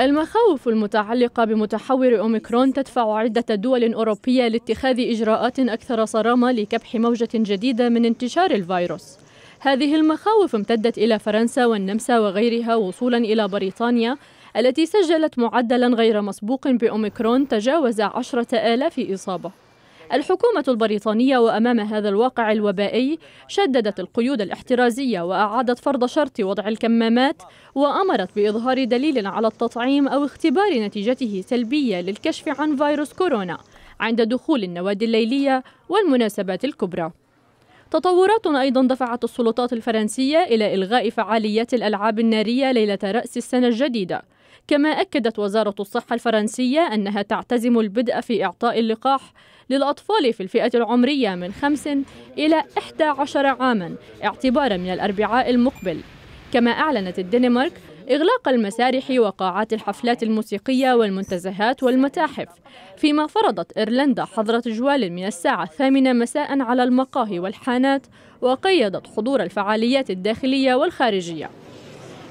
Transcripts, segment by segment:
المخاوف المتعلقة بمتحور أوميكرون تدفع عدة دول أوروبية لاتخاذ إجراءات أكثر صرامة لكبح موجة جديدة من انتشار الفيروس هذه المخاوف امتدت إلى فرنسا والنمسا وغيرها وصولا إلى بريطانيا التي سجلت معدلا غير مسبوق بأوميكرون تجاوز عشرة آلاف إصابة الحكومة البريطانية وأمام هذا الواقع الوبائي شددت القيود الاحترازية وأعادت فرض شرط وضع الكمامات وأمرت بإظهار دليل على التطعيم أو اختبار نتيجته سلبية للكشف عن فيروس كورونا عند دخول النوادي الليلية والمناسبات الكبرى تطورات أيضا دفعت السلطات الفرنسية إلى إلغاء فعاليات الألعاب النارية ليلة رأس السنة الجديدة كما أكدت وزارة الصحة الفرنسية أنها تعتزم البدء في إعطاء اللقاح للأطفال في الفئة العمرية من 5 إلى 11 عاما اعتبارا من الأربعاء المقبل كما أعلنت الدنمارك إغلاق المسارح وقاعات الحفلات الموسيقية والمنتزهات والمتاحف فيما فرضت إيرلندا حظر تجوال من الساعة الثامنة مساء على المقاهي والحانات وقيدت حضور الفعاليات الداخلية والخارجية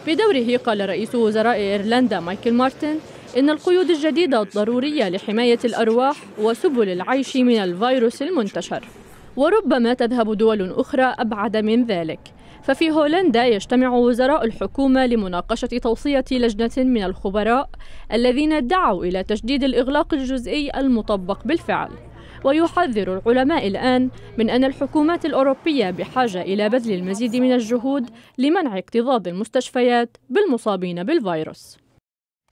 بدوره قال رئيس وزراء إيرلندا مايكل مارتن إن القيود الجديدة ضرورية لحماية الأرواح وسبل العيش من الفيروس المنتشر وربما تذهب دول أخرى أبعد من ذلك ففي هولندا يجتمع وزراء الحكومة لمناقشة توصية لجنة من الخبراء الذين دعوا إلى تجديد الإغلاق الجزئي المطبق بالفعل ويحذر العلماء الآن من أن الحكومات الأوروبية بحاجة إلى بذل المزيد من الجهود لمنع اكتظاظ المستشفيات بالمصابين بالفيروس